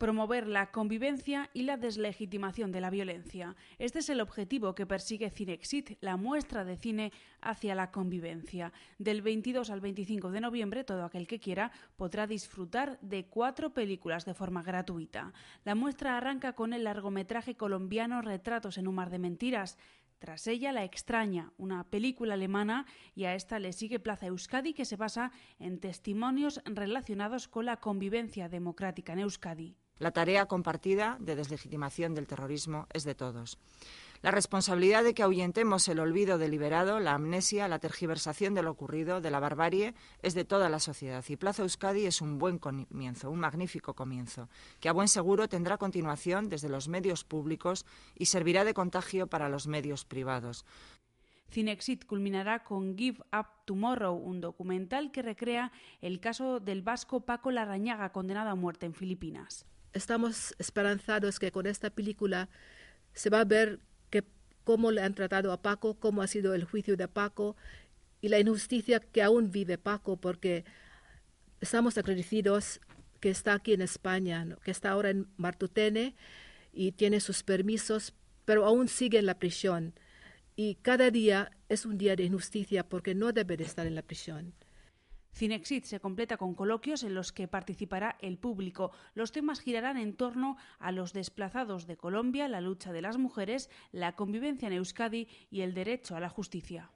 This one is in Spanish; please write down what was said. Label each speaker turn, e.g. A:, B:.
A: promover la convivencia y la deslegitimación de la violencia. Este es el objetivo que persigue Cinexit, la muestra de cine hacia la convivencia. Del 22 al 25 de noviembre, todo aquel que quiera podrá disfrutar de cuatro películas de forma gratuita. La muestra arranca con el largometraje colombiano Retratos en un mar de mentiras, tras ella, La extraña, una película alemana, y a esta le sigue Plaza Euskadi, que se basa en testimonios relacionados con la convivencia democrática en Euskadi.
B: La tarea compartida de deslegitimación del terrorismo es de todos. La responsabilidad de que ahuyentemos el olvido deliberado, la amnesia, la tergiversación de lo ocurrido, de la barbarie, es de toda la sociedad y Plaza Euskadi es un buen comienzo, un magnífico comienzo, que a buen seguro tendrá continuación desde los medios públicos y servirá de contagio para los medios privados. Cinexit culminará con Give Up Tomorrow, un
A: documental que recrea el caso del vasco Paco Larrañaga, condenado a muerte en Filipinas
C: estamos esperanzados que con esta película se va a ver que, cómo le han tratado a Paco, cómo ha sido el juicio de Paco y la injusticia que aún vive Paco, porque estamos agradecidos que está aquí en España, que está ahora en Martutene y tiene sus permisos, pero aún sigue en la prisión. Y cada día es un día de injusticia porque no debe de estar en la prisión.
A: Cinexit se completa con coloquios en los que participará el público. Los temas girarán en torno a los desplazados de Colombia, la lucha de las mujeres, la convivencia en Euskadi y el derecho a la justicia.